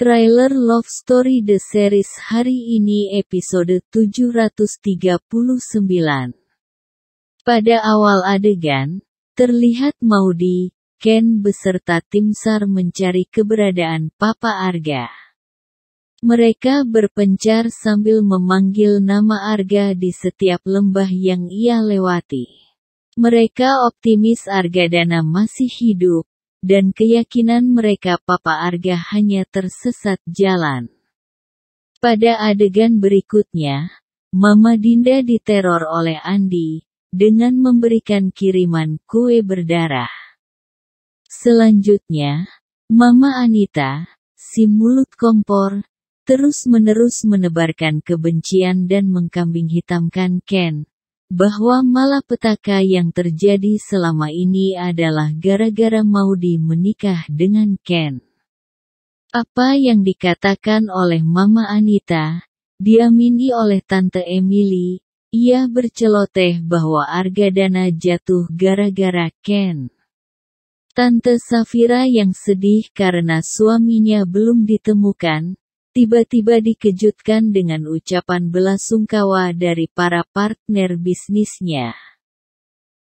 Trailer Love Story The Series hari ini episode 739. Pada awal adegan, terlihat Maudi, Ken beserta tim SAR mencari keberadaan Papa Arga. Mereka berpencar sambil memanggil nama Arga di setiap lembah yang ia lewati. Mereka optimis Arga Dana masih hidup, dan keyakinan mereka Papa Arga hanya tersesat jalan. Pada adegan berikutnya, Mama Dinda diteror oleh Andi, dengan memberikan kiriman kue berdarah. Selanjutnya, Mama Anita, si mulut kompor, terus-menerus menebarkan kebencian dan mengkambing hitamkan Ken, bahwa malapetaka yang terjadi selama ini adalah gara-gara Maudi menikah dengan Ken. Apa yang dikatakan oleh Mama Anita, diamini oleh Tante Emily, ia berceloteh bahwa Argadana jatuh gara-gara Ken. Tante Safira yang sedih karena suaminya belum ditemukan, tiba-tiba dikejutkan dengan ucapan belasungkawa dari para partner bisnisnya.